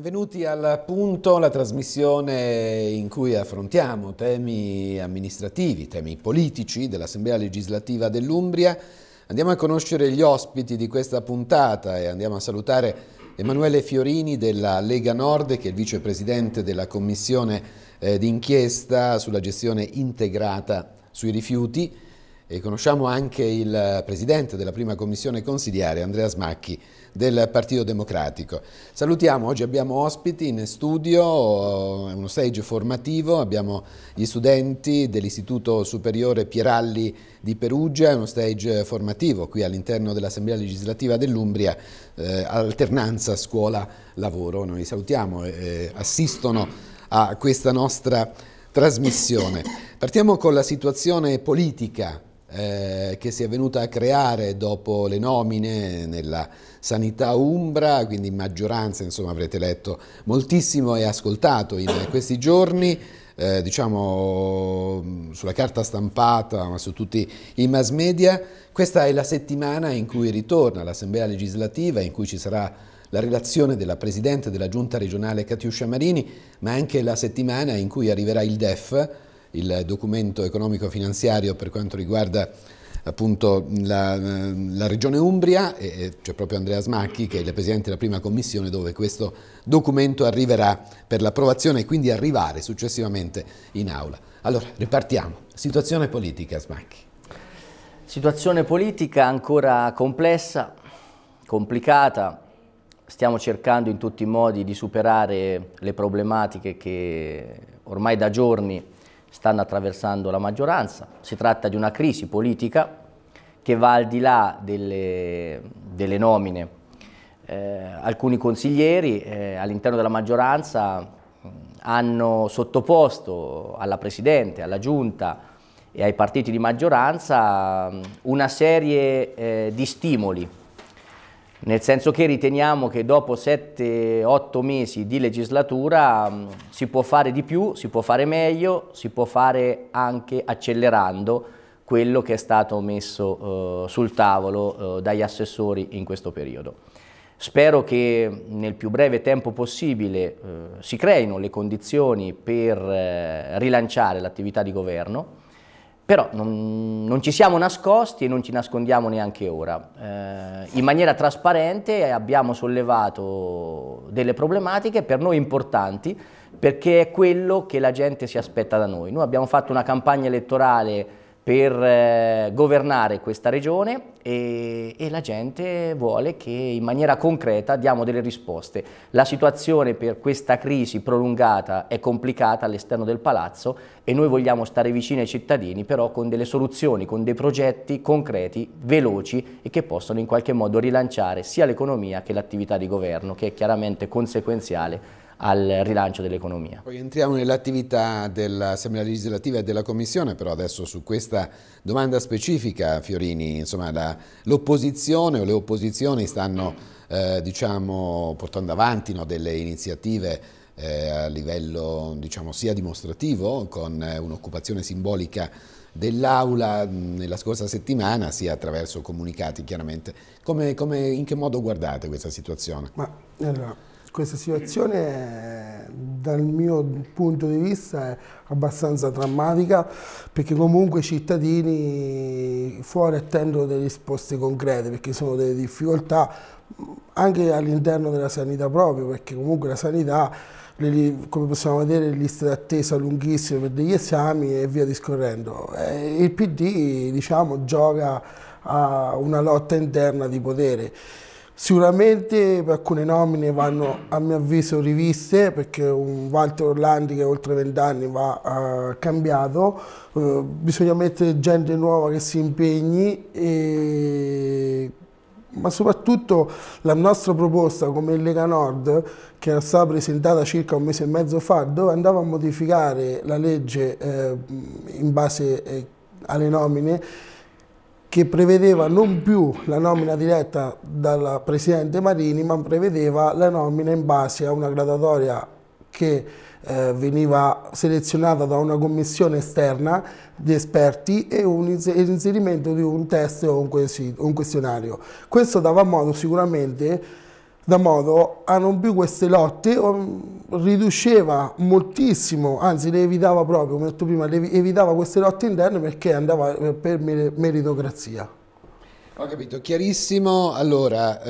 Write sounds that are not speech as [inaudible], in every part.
Benvenuti al punto, la trasmissione in cui affrontiamo temi amministrativi, temi politici dell'Assemblea legislativa dell'Umbria. Andiamo a conoscere gli ospiti di questa puntata e andiamo a salutare Emanuele Fiorini della Lega Nord, che è il vicepresidente della commissione eh, d'inchiesta sulla gestione integrata sui rifiuti e conosciamo anche il presidente della prima commissione consigliare, Andrea Smacchi, del Partito Democratico. Salutiamo, oggi abbiamo ospiti in studio, è eh, uno stage formativo, abbiamo gli studenti dell'Istituto Superiore Pieralli di Perugia, è uno stage formativo qui all'interno dell'Assemblea Legislativa dell'Umbria, eh, alternanza scuola-lavoro. Noi salutiamo e eh, assistono a questa nostra trasmissione. Partiamo con la situazione politica eh, che si è venuta a creare dopo le nomine nella sanità umbra, quindi in maggioranza insomma, avrete letto moltissimo e ascoltato in questi giorni. Eh, diciamo sulla carta stampata, ma su tutti i mass media. Questa è la settimana in cui ritorna l'Assemblea legislativa, in cui ci sarà la relazione della Presidente della Giunta regionale Catiuscia Marini, ma anche la settimana in cui arriverà il DEF, il documento economico-finanziario per quanto riguarda appunto la, la, regione Umbria, e c'è proprio Andrea Smacchi che è il presidente della prima commissione dove questo documento arriverà per l'approvazione e quindi arrivare successivamente in aula. Allora, ripartiamo. Situazione politica, Smacchi. Situazione politica ancora complessa, complicata. Stiamo cercando in tutti i modi di superare le problematiche che ormai da giorni stanno attraversando la maggioranza. Si tratta di una crisi politica che va al di là delle, delle nomine. Eh, alcuni consiglieri eh, all'interno della maggioranza hanno sottoposto alla Presidente, alla Giunta e ai partiti di maggioranza una serie eh, di stimoli nel senso che riteniamo che dopo 7-8 mesi di legislatura mh, mm, si può fare di più, si può fare meglio, si può fare anche accelerando quello che è stato messo eh, sul tavolo eh, dagli assessori in questo periodo. Spero che nel più breve tempo possibile eh, si creino le condizioni per eh, rilanciare l'attività di governo, però non, non, ci siamo nascosti e non ci nascondiamo neanche ora. Eh, in maniera trasparente abbiamo sollevato delle problematiche per noi importanti perché è quello che la gente si aspetta da noi. Noi abbiamo fatto una campagna elettorale per eh, governare questa regione e, e, la gente vuole che in maniera concreta diamo delle risposte. La situazione per questa crisi prolungata è complicata all'esterno del palazzo e noi vogliamo stare vicini ai cittadini però con delle soluzioni, con dei progetti concreti, veloci e che possono in qualche modo rilanciare sia l'economia che l'attività di governo che è chiaramente conseguenziale al rilancio dell'economia. Poi entriamo nell'attività dell'Assemblea legislativa e della Commissione, però adesso su questa domanda specifica, Fiorini, l'opposizione o le opposizioni stanno eh, diciamo, portando avanti no, delle iniziative eh, a livello diciamo, sia dimostrativo, con eh, un'occupazione simbolica dell'Aula mm, nella scorsa settimana, sia attraverso comunicati chiaramente. Come, come, in che modo guardate questa situazione? Ma, allora questa situazione dal mio punto di vista è abbastanza drammatica perché comunque i cittadini fuori attendono delle risposte concrete perché sono delle difficoltà anche all'interno della sanità proprio perché comunque la sanità come possiamo vedere, liste d'attesa lunghissime per degli esami e via discorrendo. il PD diciamo, gioca a una lotta interna di potere. Sicuramente alcune nomine vanno a mio avviso riviste perché un Walter Orlandi che oltre vent'anni va uh, cambiato, uh, bisogna mettere gente nuova che si impegni, e... ma soprattutto la nostra proposta come Lega Nord che era stata presentata circa un mese e mezzo fa dove andava a modificare la legge eh, in base eh, alle nomine che prevedeva non più la nomina diretta dal presidente Marini, ma prevedeva la nomina in base a una gradatoria che eh, veniva selezionata da una commissione esterna di esperti e l'inserimento di un test o un questionario. Questo dava modo sicuramente da modo a non più queste lotte riduceva moltissimo, anzi le evitava proprio, come ho detto prima, le evitava queste lotte interne perché andava per meritocrazia. Ho capito, chiarissimo. Allora,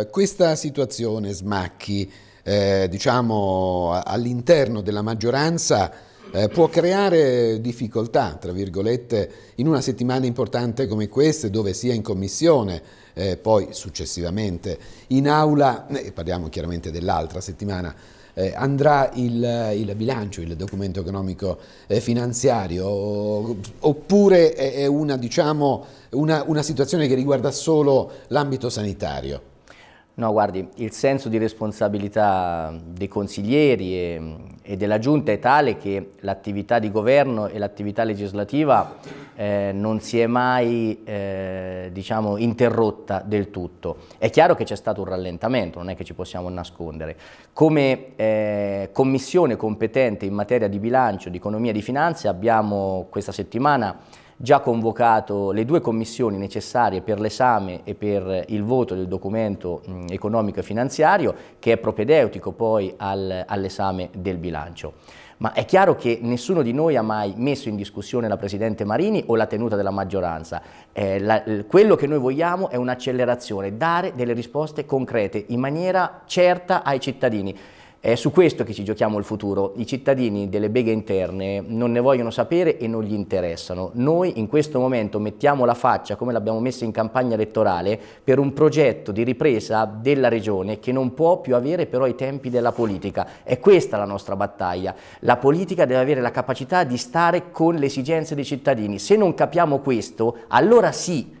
eh, questa situazione smacchi, eh, diciamo, all'interno della maggioranza eh, può creare difficoltà, tra virgolette, in una settimana importante come questa, dove sia in commissione eh, poi successivamente in aula, eh, parliamo chiaramente dell'altra settimana, eh, andrà il, eh, il, bilancio, il documento economico eh, finanziario, oppure è, una, diciamo, una, una situazione che riguarda solo l'ambito sanitario? No, guardi, il senso di responsabilità dei consiglieri e, e della Giunta è tale che l'attività di governo e l'attività legislativa eh, non si è mai eh, diciamo, interrotta del tutto. È chiaro che c'è stato un rallentamento, non è che ci possiamo nascondere. Come eh, commissione competente in materia di bilancio, di economia e di finanze abbiamo questa settimana già convocato le due commissioni necessarie per l'esame e per il voto del documento economico e finanziario che è propedeutico poi al, all'esame del bilancio. Ma è chiaro che nessuno di noi ha mai messo in discussione la Presidente Marini o la tenuta della maggioranza. Eh, la, quello che noi vogliamo è un'accelerazione, dare delle risposte concrete in maniera certa ai cittadini. È su questo che ci giochiamo il futuro. I cittadini delle beghe interne non ne vogliono sapere e non gli interessano. Noi in questo momento mettiamo la faccia, come l'abbiamo messa in campagna elettorale, per un progetto di ripresa della regione che non può più avere però i tempi della politica. È questa la nostra battaglia. La politica deve avere la capacità di stare con le esigenze dei cittadini. Se non capiamo questo, allora sì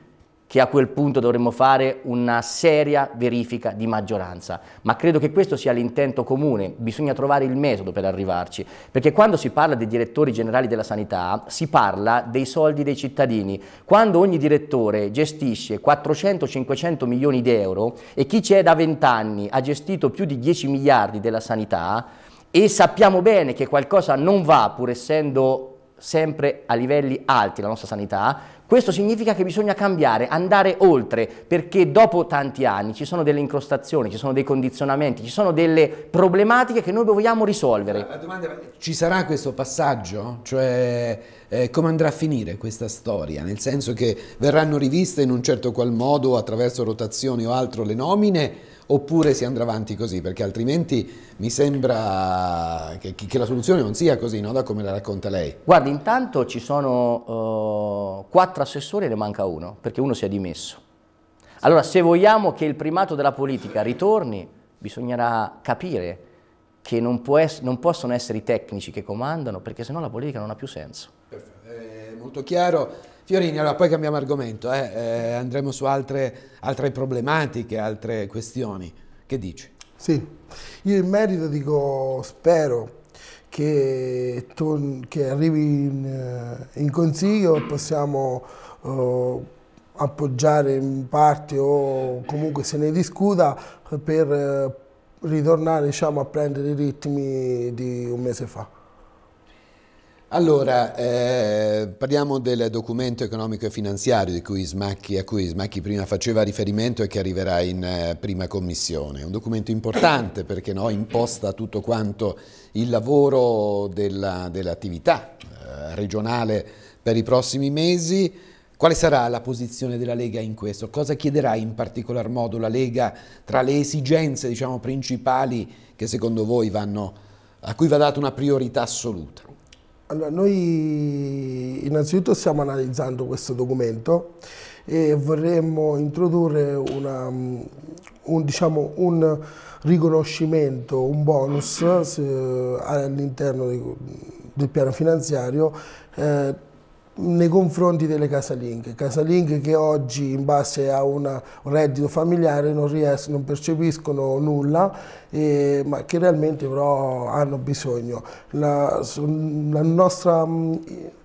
che a quel punto dovremmo fare una seria verifica di maggioranza. Ma credo che questo sia l'intento comune, bisogna trovare il metodo per arrivarci, perché quando si parla dei direttori generali della sanità si parla dei soldi dei cittadini. Quando ogni direttore gestisce 400-500 milioni di euro e chi c'è da 20 anni ha gestito più di 10 miliardi della sanità, e sappiamo bene che qualcosa non va pur essendo sempre a livelli alti la nostra sanità, questo significa che bisogna cambiare, andare oltre, perché dopo tanti anni ci sono delle incrostazioni, ci sono dei condizionamenti, ci sono delle problematiche che noi vogliamo risolvere. La domanda è, ci sarà questo passaggio? Cioè, eh, come andrà a finire questa storia? Nel senso che verranno riviste in un certo qual modo, attraverso rotazioni o altro, le nomine, oppure si andrà avanti così, perché altrimenti mi sembra che, che la soluzione non sia così, no? da come la racconta lei. Guardi, intanto ci sono uh, quattro assessori e ne manca uno, perché uno si è dimesso. Allora, se vogliamo che il primato della politica ritorni, bisognerà capire che non, non, possono essere i tecnici che comandano, perché sennò la politica non ha più senso. Perfetto. È eh, molto chiaro. Fiorini, allora poi cambiamo argomento, eh? Eh, andremo su altre, altre, problematiche, altre questioni. Che dici? Sì, io in merito dico spero che, tu, che arrivi in, eh, in, consiglio e possiamo eh, appoggiare in parte o comunque se ne discuta per eh, ritornare diciamo, a prendere i ritmi di un mese fa. Allora, eh, parliamo del documento economico e finanziario cui Smacchi, a cui Smacchi prima faceva riferimento e che arriverà in eh, prima commissione. Un documento importante perché no, imposta tutto quanto il lavoro dell'attività dell eh, regionale per i prossimi mesi. Quale sarà la posizione della Lega in questo? Cosa chiederà in particolar modo la Lega tra le esigenze diciamo, principali che secondo voi vanno, a cui va data una priorità assoluta? Allora, noi innanzitutto stiamo analizzando questo documento e vorremmo introdurre una, mm, un, diciamo, un, riconoscimento, un bonus eh, all'interno del piano finanziario eh, nei confronti delle casalinghe, casalinghe che oggi in base a una, un reddito familiare non, riescono, non percepiscono nulla, e, ma che realmente però hanno bisogno. La, la nostra, mm,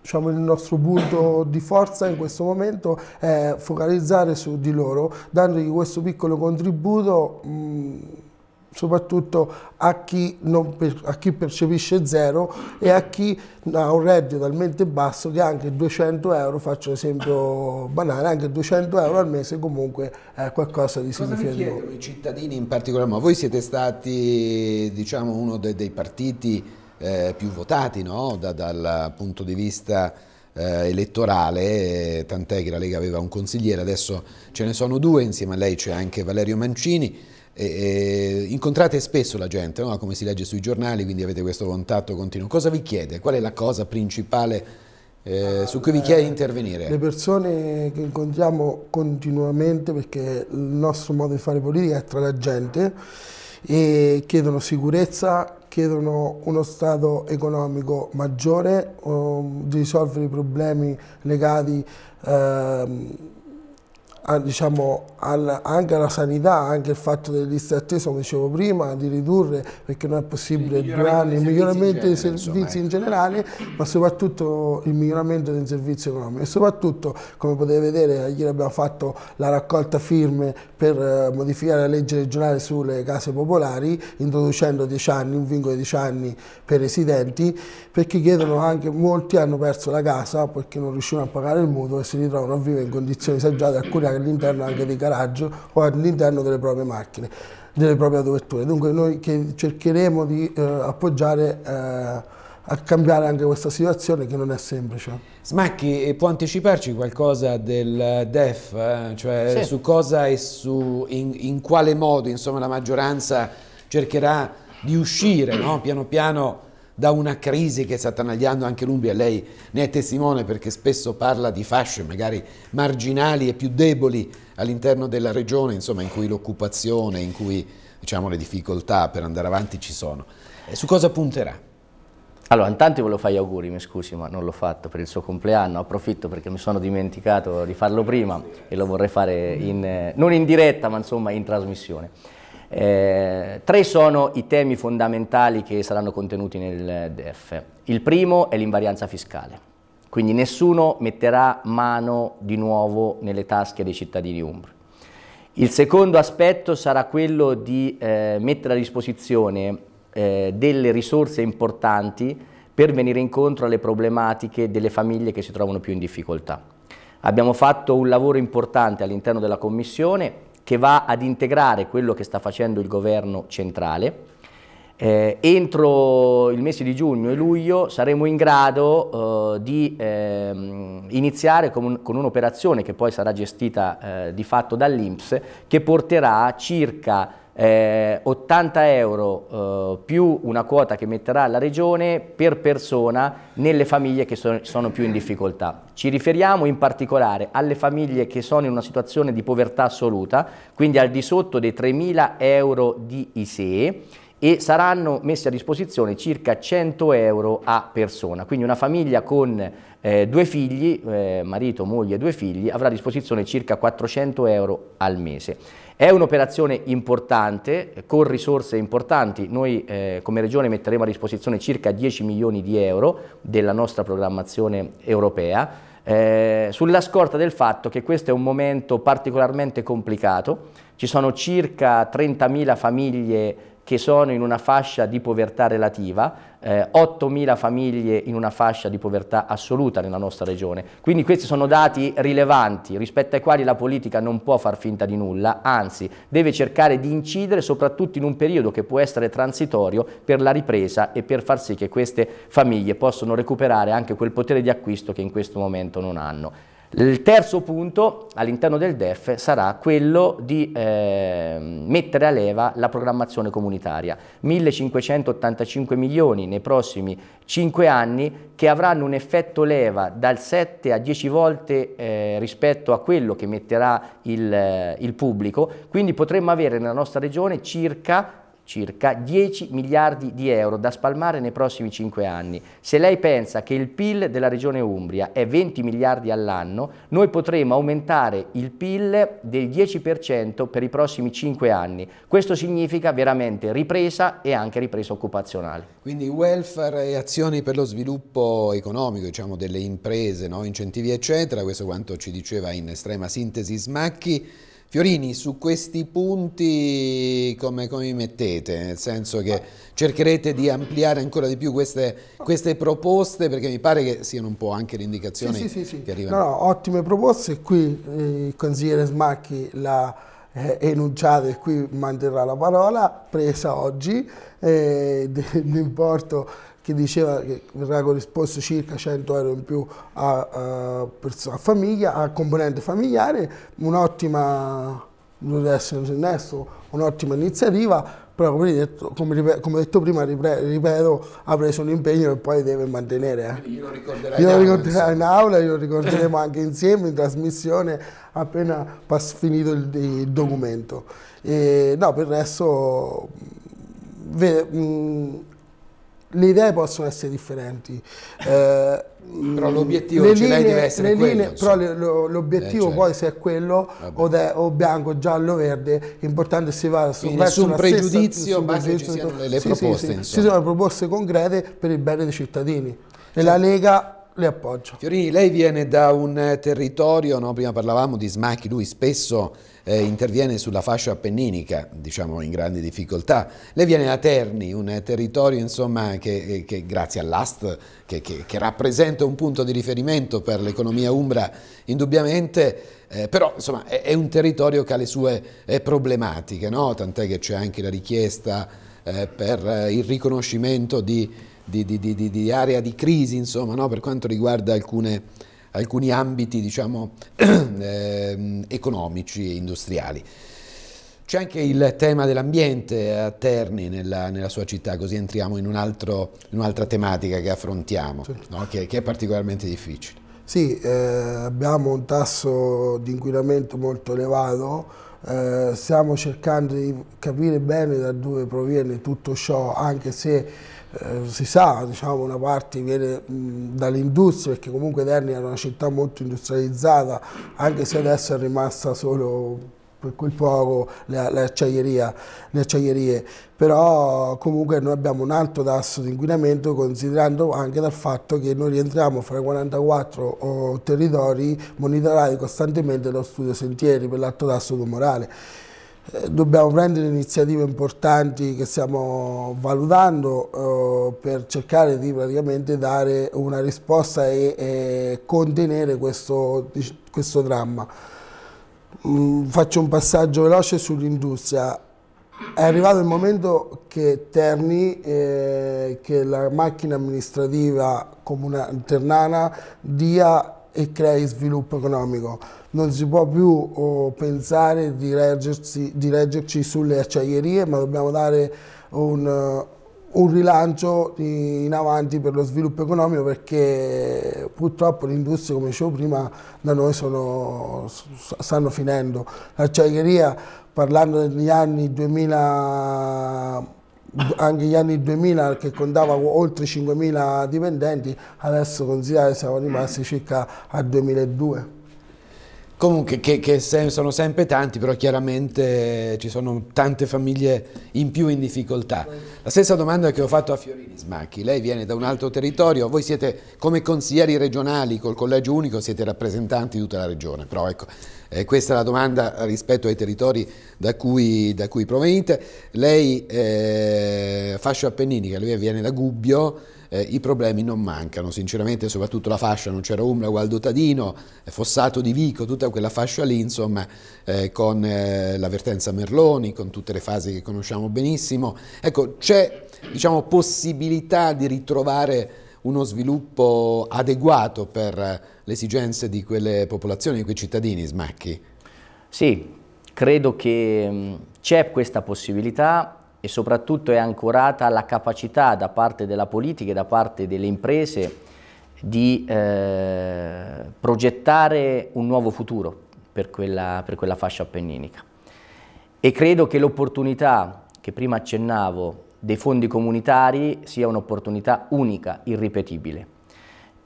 diciamo, il nostro punto di forza in questo momento è focalizzare su di loro, dandogli questo piccolo contributo. Mh, mm, soprattutto a chi, per, a chi, percepisce zero e a chi ha un reddito talmente basso che anche 200 euro, faccio un esempio banale, anche 200 euro al mese comunque è qualcosa di significativo. Cosa i cittadini in particolar modo? Voi siete stati diciamo, uno dei, dei partiti eh, più votati no? da, dal punto di vista eh, elettorale, tant'è che la Lega aveva un consigliere, adesso ce ne sono due, insieme a lei c'è anche Valerio Mancini, e, e, incontrate spesso la gente, no? come si legge sui giornali, quindi avete questo contatto continuo. Cosa vi chiede? Qual è la cosa principale eh, su cui vi chiede di intervenire? Le persone che incontriamo continuamente, perché il nostro modo di fare politica è tra la gente, e chiedono sicurezza, chiedono uno stato economico maggiore, um, di risolvere i problemi legati... Um, a, diciamo, alla, anche alla sanità, anche il fatto delle liste attese, come dicevo prima, di ridurre, perché non è possibile due anni, il miglioramento dei servizi, in, ecco. generale, ma soprattutto il miglioramento dei servizi economici. e soprattutto, come potete vedere, ieri abbiamo fatto la raccolta firme per eh, modificare la legge regionale sulle case popolari, introducendo 10 anni, un vincolo di 10 anni per residenti, perché chiedono anche, molti hanno perso la casa perché non riuscivano a pagare il mutuo e si ritrovano a vivere in condizioni esagiate, alcuni anche all'interno anche dei garage o all'interno delle proprie macchine, delle proprie autovetture. Dunque noi cercheremo di eh, appoggiare eh, a cambiare anche questa situazione che non è semplice. Smacchi, può anticiparci qualcosa del DEF, eh? cioè sì. su cosa e su in, in quale modo insomma, la maggioranza cercherà di uscire no? piano piano da una crisi che sta attanagliando anche l'Umbria, lei ne è testimone perché spesso parla di fasce magari marginali e più deboli all'interno della regione, insomma, in cui l'occupazione, in cui diciamo, le difficoltà per andare avanti ci sono. E su cosa punterà? Allora, intanto volevo fare gli auguri, mi scusi, ma non l'ho fatto per il suo compleanno, approfitto perché mi sono dimenticato di farlo prima e lo vorrei fare in, eh, non in diretta, ma insomma in trasmissione. Eh, tre sono i temi fondamentali che saranno contenuti nel DEF. Il primo è l'invarianza fiscale, quindi nessuno metterà mano di nuovo nelle tasche dei cittadini umbri. Il secondo aspetto sarà quello di eh, mettere a disposizione eh, delle risorse importanti per venire incontro alle problematiche delle famiglie che si trovano più in difficoltà. Abbiamo fatto un lavoro importante all'interno della Commissione, che va ad integrare quello che sta facendo il governo centrale. Eh, entro il mese di giugno e luglio saremo in grado eh, di eh, iniziare con, un'operazione che poi sarà gestita eh, di fatto dall'Inps che porterà circa eh, 80 euro eh, più una quota che metterà la regione per persona nelle famiglie che so sono più in difficoltà. Ci riferiamo in particolare alle famiglie che sono in una situazione di povertà assoluta, quindi al di sotto dei 3.000 euro di ISEE, e saranno messi a disposizione circa 100 euro a persona. Quindi una famiglia con eh, due figli, eh, marito, moglie e due figli, avrà a disposizione circa 400 euro al mese. È un'operazione importante, con risorse importanti, noi eh, come Regione metteremo a disposizione circa 10 milioni di euro della nostra programmazione europea, eh, sulla scorta del fatto che questo è un momento particolarmente complicato, ci sono circa 30.000 famiglie che sono in una fascia di povertà relativa, eh, 8.000 famiglie in una fascia di povertà assoluta nella nostra regione. Quindi questi sono dati rilevanti rispetto ai quali la politica non può far finta di nulla, anzi deve cercare di incidere soprattutto in un periodo che può essere transitorio per la ripresa e per far sì che queste famiglie possano recuperare anche quel potere di acquisto che in questo momento non hanno. Il terzo punto all'interno del DEF sarà quello di eh, mettere a leva la programmazione comunitaria. 1.585 milioni nei prossimi 5 anni che avranno un effetto leva dal 7 a 10 volte eh, rispetto a quello che metterà il, eh, il pubblico, quindi potremmo avere nella nostra regione circa circa 10 miliardi di euro da spalmare nei prossimi 5 anni. Se lei pensa che il PIL della regione Umbria è 20 miliardi all'anno, noi potremo aumentare il PIL del 10% per i prossimi 5 anni. Questo significa veramente ripresa e anche ripresa occupazionale. Quindi welfare e azioni per lo sviluppo economico, diciamo delle imprese, no? incentivi eccetera, questo quanto ci diceva in estrema sintesi Smacchi. Fiorini, su questi punti come, come vi mettete? Nel senso che cercherete di ampliare ancora di più queste, queste proposte perché mi pare che siano un po' anche le indicazioni sì, sì, sì, che arrivano. No, no, ottime proposte, qui eh, il consigliere Smacchi l'ha eh, enunciata e qui manterrà la parola presa oggi eh, dell'importo [laughs] che diceva che verrà corrisposto circa 100 euro in più a, a, a famiglia, a componente familiare, un'ottima un'ottima iniziativa, però come, detto, come, come detto prima, ripeto, ha preso un impegno che poi deve mantenere. Eh. Io lo ricorderò in, in aula, io lo ricorderemo [laughs] anche insieme in trasmissione appena finito il, il documento. E, no, per il resto... Vede, mh, le idee possono essere differenti. Eh, [laughs] però l'obiettivo ce linee, deve essere quello, linee, Però l'obiettivo eh, cioè. poi se è quello ah, boh. o, de, o, bianco, giallo, verde, l'importante è se va su nessun pregiudizio, ma ci siano le, sì, proposte. Sì, sì. Ci sono proposte concrete per il bene dei cittadini. E la certo. Lega le appoggia. Fiorini, lei viene da un territorio, no? prima parlavamo di smacchi, lui spesso eh, interviene sulla fascia appenninica, diciamo in grandi difficoltà. Lei viene da Terni, un territorio insomma, che, eh, che, grazie all'AST, che, che, che, rappresenta un punto di riferimento per l'economia umbra indubbiamente, eh, però insomma, è, è, un territorio che ha le sue eh, problematiche, no? tant'è che c'è anche la richiesta eh, per eh, il riconoscimento di, di, di, di area di crisi insomma, no? per quanto riguarda alcune alcuni ambiti diciamo, [clears throat] ehm, economici e industriali. C'è anche il tema dell'ambiente a Terni nella, nella, sua città, così entriamo in, un'altra un tematica che affrontiamo, certo. no? che, che, è particolarmente difficile. Sì, eh, abbiamo un tasso di inquinamento molto elevato, eh, stiamo cercando di capire bene da dove proviene tutto ciò, anche se eh, si sa, diciamo, una parte viene dall'industria, perché comunque Terni era una città molto industrializzata, anche se adesso è rimasta solo per quel poco le, le, le acciaierie, però comunque noi abbiamo un alto tasso di inquinamento considerando anche dal fatto che noi rientriamo fra i 44 territori monitorati costantemente dallo studio sentieri per l'alto tasso tumorale. Eh, dobbiamo prendere iniziative importanti che stiamo valutando eh, per cercare di praticamente dare una risposta e, e contenere questo, questo dramma. Mm, faccio un passaggio veloce sull'industria. È arrivato il momento che Terni, eh, che la macchina amministrativa comunale ternana dia e crei sviluppo economico. Non si può più oh, pensare di, di, reggerci sulle acciaierie, ma dobbiamo dare un, eh, un rilancio in avanti per lo sviluppo economico perché purtroppo le industrie, come dicevo prima, da noi sono, stanno finendo. L'acciaieria, parlando degli anni 2000 anche gli anni 2000 che contava oltre 5.000 dipendenti, adesso considerate siamo rimasti circa a 2002. Comunque, che, che, sono sempre tanti, però chiaramente ci sono tante famiglie in più in difficoltà. La stessa domanda che ho fatto a Fiorini Smacchi, lei viene da un altro territorio, voi siete come consiglieri regionali col collegio unico, siete rappresentanti di tutta la regione, però ecco, eh, questa è la domanda rispetto ai territori da cui, da cui provenite. Lei, eh, Fascio Appennini, che viene da Gubbio, eh, i problemi non mancano, sinceramente soprattutto la fascia, non c'era Umbra, Gualdo Tadino, eh, Fossato di Vico, tutta quella fascia lì insomma eh, con eh, l'avvertenza Merloni, con tutte le fasi che conosciamo benissimo, ecco c'è diciamo possibilità di ritrovare uno sviluppo adeguato per eh, le esigenze di quelle popolazioni, di quei cittadini, Smacchi? Sì, credo che mm, c'è questa possibilità e soprattutto è ancorata alla capacità da parte della politica e da parte delle imprese di eh, progettare un nuovo futuro per quella, per quella fascia appenninica. E credo che l'opportunità che prima accennavo dei fondi comunitari sia un'opportunità unica, irripetibile.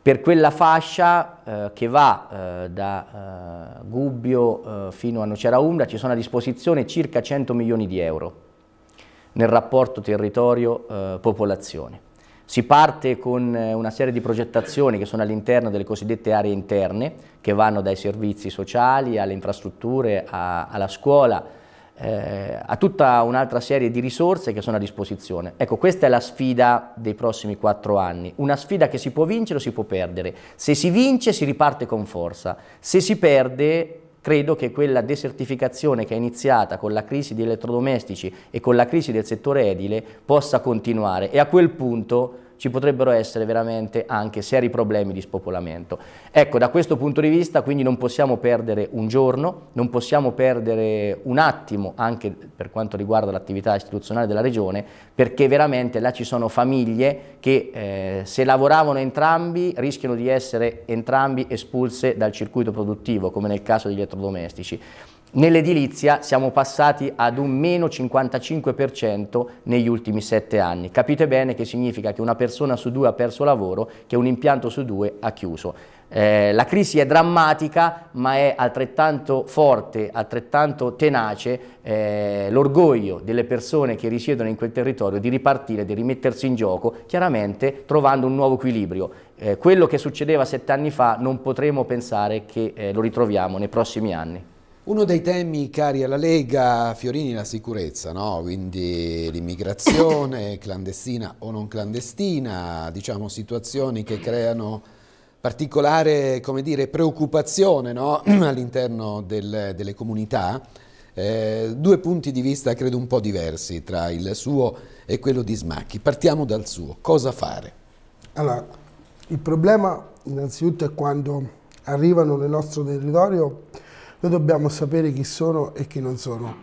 Per quella fascia eh, che va eh, da eh, Gubbio eh, fino a Nocera Umbra ci sono a disposizione circa 100 milioni di euro nel rapporto territorio-popolazione. Eh, si parte con eh, una serie di progettazioni che sono all'interno delle cosiddette aree interne, che vanno dai servizi sociali alle infrastrutture, a, alla scuola, eh, a tutta un'altra serie di risorse che sono a disposizione. Ecco, questa è la sfida dei prossimi quattro anni, una sfida che si può vincere o si può perdere. Se si vince si riparte con forza, se si perde Credo che quella desertificazione che è iniziata con la crisi di elettrodomestici e con la crisi del settore edile possa continuare e a quel punto ci potrebbero essere veramente anche seri problemi di spopolamento. Ecco, da questo punto di vista quindi non possiamo perdere un giorno, non possiamo perdere un attimo anche per quanto riguarda l'attività istituzionale della Regione, perché veramente là ci sono famiglie che eh, se lavoravano entrambi rischiano di essere entrambi espulse dal circuito produttivo, come nel caso degli elettrodomestici. Nell'edilizia siamo passati ad un meno 55% negli ultimi sette anni. Capite bene che significa che una persona su due ha perso lavoro, che un impianto su due ha chiuso. Eh, la crisi è drammatica ma è altrettanto forte, altrettanto tenace eh, l'orgoglio delle persone che risiedono in quel territorio di ripartire, di rimettersi in gioco, chiaramente trovando un nuovo equilibrio. Eh, quello che succedeva sette anni fa non potremo pensare che eh, lo ritroviamo nei prossimi anni. Uno dei temi cari alla Lega, Fiorini, è la sicurezza, no? quindi l'immigrazione [coughs] clandestina o non clandestina, diciamo situazioni che creano particolare dire, preoccupazione no? [clears throat] all'interno del, delle comunità. Eh, due punti di vista credo un po' diversi tra il suo e quello di Smacchi. Partiamo dal suo, cosa fare? Allora, il problema innanzitutto è quando arrivano nel nostro territorio noi dobbiamo sapere chi sono e chi non sono,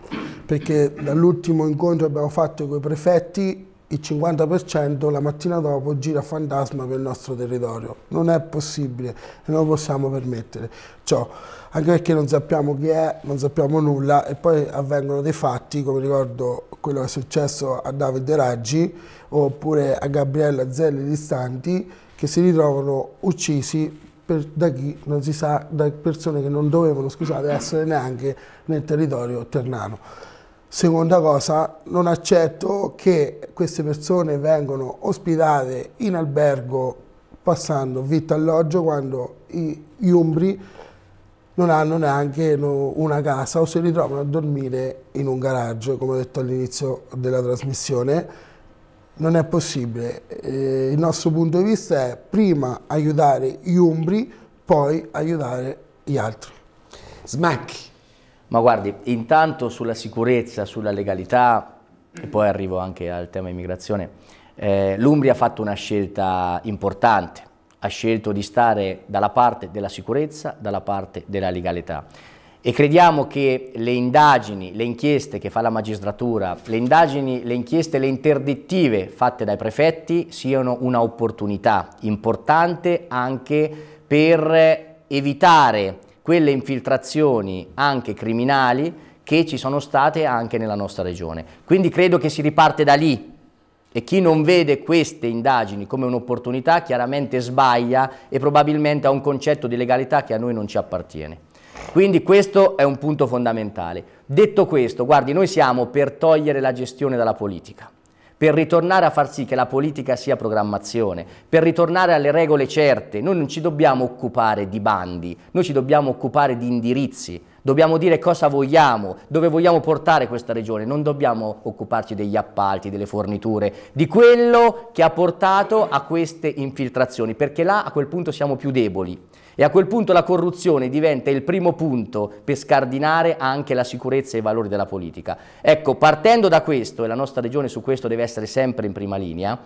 perché dall'ultimo incontro che abbiamo fatto con i prefetti il 50% la mattina dopo gira fantasma per il nostro territorio. Non è possibile e non lo possiamo permettere. Ciò, anche perché non sappiamo chi è, non sappiamo nulla e poi avvengono dei fatti, come ricordo quello che è successo a Davide Raggi oppure a Gabriella Zelli Distanti, che si ritrovano uccisi per, da chi non si sa, da persone che non dovevano scusate, essere neanche nel territorio ternano. Seconda cosa, non accetto che queste persone vengano ospitate in albergo passando vitto alloggio quando gli umbri non hanno neanche una casa o si ritrovano a dormire in un garage, come ho detto all'inizio della trasmissione non è possibile. Eh, il nostro punto di vista è prima aiutare gli umbri, poi aiutare gli altri. Smacchi. Ma guardi, intanto sulla sicurezza, sulla legalità, e poi arrivo anche al tema immigrazione, eh, l'Umbria ha fatto una scelta importante, ha scelto di stare dalla parte della sicurezza, dalla parte della legalità e crediamo che le indagini, le inchieste che fa la magistratura, le indagini, le inchieste, le interdittive fatte dai prefetti siano un'opportunità importante anche per evitare quelle infiltrazioni anche criminali che ci sono state anche nella nostra regione. Quindi credo che si riparte da lì e chi non vede queste indagini come un'opportunità chiaramente sbaglia e probabilmente ha un concetto di legalità che a noi non ci appartiene. Quindi questo è un punto fondamentale. Detto questo, guardi, noi siamo per togliere la gestione dalla politica per ritornare a far sì che la politica sia programmazione, per ritornare alle regole certe. Noi non ci dobbiamo occupare di bandi, noi ci dobbiamo occupare di indirizzi, dobbiamo dire cosa vogliamo, dove vogliamo portare questa regione, non dobbiamo occuparci degli appalti, delle forniture, di quello che ha portato a queste infiltrazioni, perché là a quel punto siamo più deboli. E a quel punto la corruzione diventa il primo punto per scardinare anche la sicurezza e i valori della politica. Ecco, partendo da questo, e la nostra regione su questo deve essere sempre in prima linea,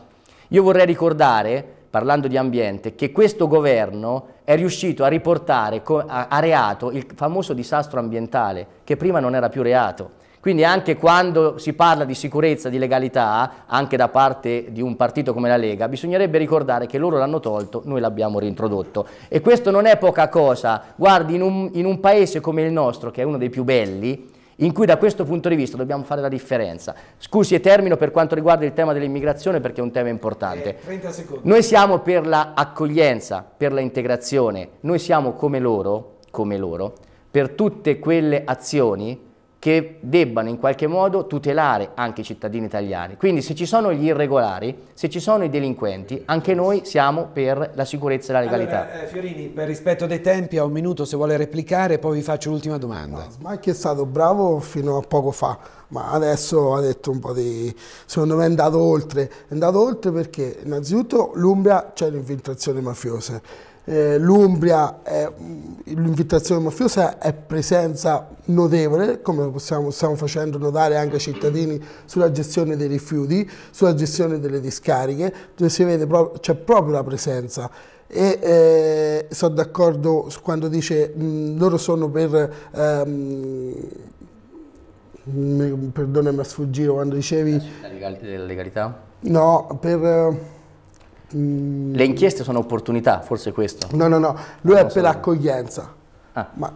io vorrei ricordare parlando di ambiente, che questo governo è riuscito a riportare a reato il famoso disastro ambientale, che prima non era più reato. Quindi anche quando si parla di sicurezza, di legalità, anche da parte di un partito come la Lega, bisognerebbe ricordare che loro l'hanno tolto, noi l'abbiamo reintrodotto. E questo non è poca cosa. Guardi, in un, in un paese come il nostro, che è uno dei più belli, in cui da questo punto di vista dobbiamo fare la differenza. Scusi e termino per quanto riguarda il tema dell'immigrazione perché è un tema importante. Eh, noi siamo per l'accoglienza, per l'integrazione, noi siamo come loro, come loro, per tutte quelle azioni che debbano in qualche modo tutelare anche i cittadini italiani. Quindi se ci sono gli irregolari, se ci sono i delinquenti, anche noi siamo per la sicurezza e la legalità. Allora, eh, Fiorini, per rispetto dei tempi, a un minuto se vuole replicare, poi vi faccio l'ultima domanda. Ma Smacchi è stato bravo fino a poco fa, ma adesso ha detto un po' di... secondo me è andato oltre. È andato oltre perché innanzitutto l'Umbria c'è l'infiltrazione mafiosa eh, l'Umbria, mm, l'invitazione mafiosa è presenza notevole, come possiamo, stiamo facendo notare anche ai cittadini sulla gestione dei rifiuti, sulla gestione delle discariche, dove si vede proprio, c'è proprio la presenza e eh, sono d'accordo quando dice mh, mm, loro sono per ehm, mi, perdonami a sfuggire quando dicevi la legalità? no, per eh, Mm. Le inchieste sono opportunità, forse questo? No, no, no, lui non è per l'accoglienza. Ah. Ma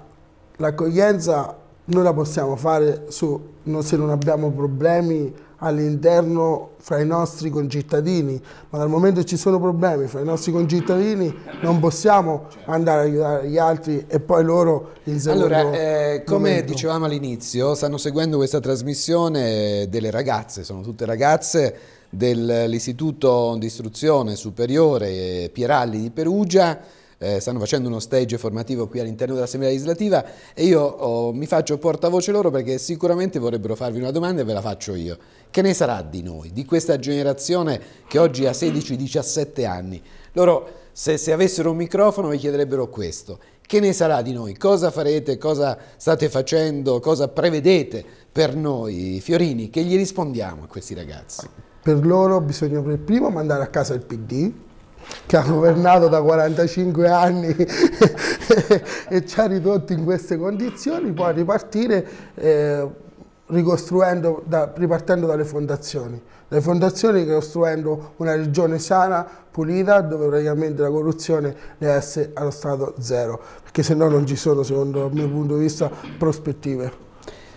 l'accoglienza noi la possiamo fare su, no, se non abbiamo problemi all'interno fra i nostri concittadini, ma dal momento che ci sono problemi fra i nostri concittadini non possiamo andare a aiutare gli altri e poi loro il Allora, eh, come momento. dicevamo all'inizio, stanno seguendo questa trasmissione delle ragazze, sono tutte ragazze dell'Istituto di Istruzione Superiore Pieralli di Perugia, eh, stanno facendo uno stage formativo qui all'interno dell'Assemblea legislativa e io oh, mi faccio portavoce loro perché sicuramente vorrebbero farvi una domanda e ve la faccio io. Che ne sarà di noi, di questa generazione che oggi ha 16-17 anni? Loro se, se, avessero un microfono vi chiederebbero questo. Che ne sarà di noi? Cosa farete? Cosa state facendo? Cosa prevedete per noi? Fiorini, che gli rispondiamo a questi ragazzi? Per loro bisogna per primo mandare a casa il PD, che ha governato da 45 anni [laughs] e ci ha ridotto in queste condizioni, poi ripartire eh, ricostruendo, da, ripartendo dalle fondazioni. Le fondazioni costruendo una regione sana, pulita, dove praticamente la corruzione deve essere allo stato zero, perché se no non ci sono, secondo il mio punto di vista, prospettive.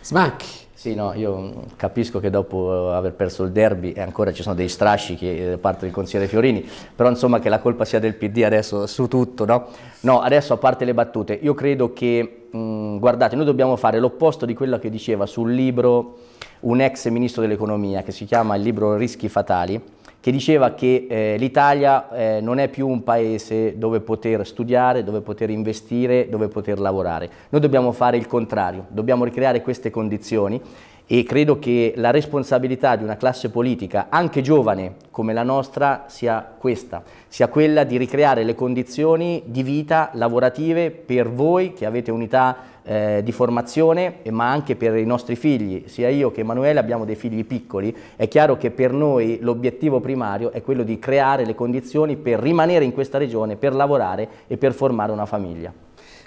Smacchi. Sì, no, io capisco che dopo aver perso il derby e ancora ci sono dei strasci che eh, da parte del consigliere Fiorini, però insomma che la colpa sia del PD adesso su tutto, no? No, adesso a parte le battute, io credo che, mh, guardate, noi dobbiamo fare l'opposto di quello che diceva sul libro un ex ministro dell'economia che si chiama il libro Rischi Fatali, che diceva che eh, l'Italia eh, non è più un paese dove poter studiare, dove poter investire, dove poter lavorare. Noi dobbiamo fare il contrario, dobbiamo ricreare queste condizioni e credo che la responsabilità di una classe politica, anche giovane come la nostra, sia questa, sia quella di ricreare le condizioni di vita lavorative per voi che avete unità eh, di formazione, ma anche per i nostri figli. Sia io che Emanuele abbiamo dei figli piccoli, è chiaro che per noi l'obiettivo primario è quello di creare le condizioni per rimanere in questa regione, per lavorare e per formare una famiglia.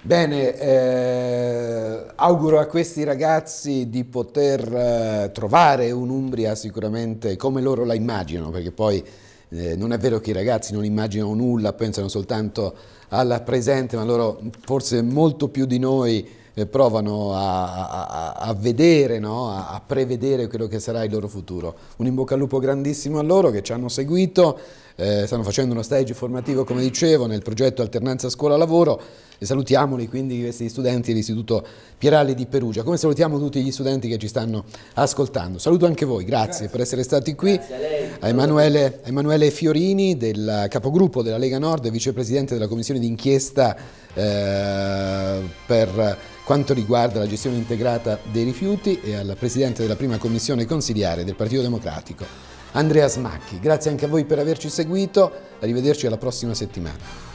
Bene, eh, auguro a questi ragazzi di poter eh, trovare un'Umbria sicuramente come loro la immaginano, perché poi eh, non è vero che i ragazzi non immaginano nulla, pensano soltanto alla presente, ma loro forse molto più di noi eh, provano a, a, a vedere, no? a, a, prevedere quello che sarà il loro futuro. Un in bocca al lupo grandissimo a loro che ci hanno seguito, eh, stanno facendo uno stage formativo come dicevo nel progetto Alternanza Scuola-Lavoro, e salutiamoli quindi questi studenti dell'Istituto Pierale di Perugia, come salutiamo tutti gli studenti che ci stanno ascoltando. Saluto anche voi, grazie, grazie. per essere stati qui. A, lei, a, Emanuele, a Emanuele Fiorini, del capogruppo della Lega Nord, vicepresidente della commissione d'inchiesta eh, per quanto riguarda la gestione integrata dei rifiuti e al Presidente della prima commissione consiliare del Partito Democratico, Andrea Smacchi. Grazie anche a voi per averci seguito, arrivederci alla prossima settimana.